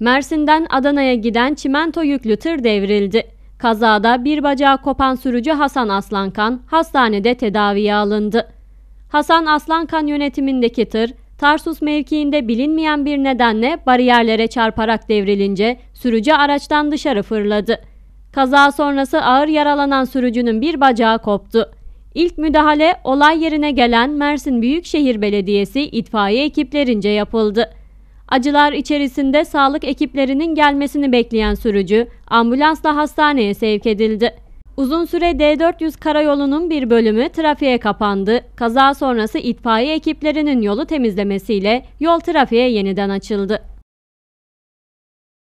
Mersin'den Adana'ya giden çimento yüklü tır devrildi. Kazada bir bacağı kopan sürücü Hasan Aslankan hastanede tedaviye alındı. Hasan Aslankan yönetimindeki tır, Tarsus mevkiinde bilinmeyen bir nedenle bariyerlere çarparak devrilince sürücü araçtan dışarı fırladı. Kaza sonrası ağır yaralanan sürücünün bir bacağı koptu. İlk müdahale olay yerine gelen Mersin Büyükşehir Belediyesi itfaiye ekiplerince yapıldı. Acılar içerisinde sağlık ekiplerinin gelmesini bekleyen sürücü ambulansla hastaneye sevk edildi. Uzun süre D400 karayolunun bir bölümü trafiğe kapandı. Kaza sonrası itfaiye ekiplerinin yolu temizlemesiyle yol trafiğe yeniden açıldı.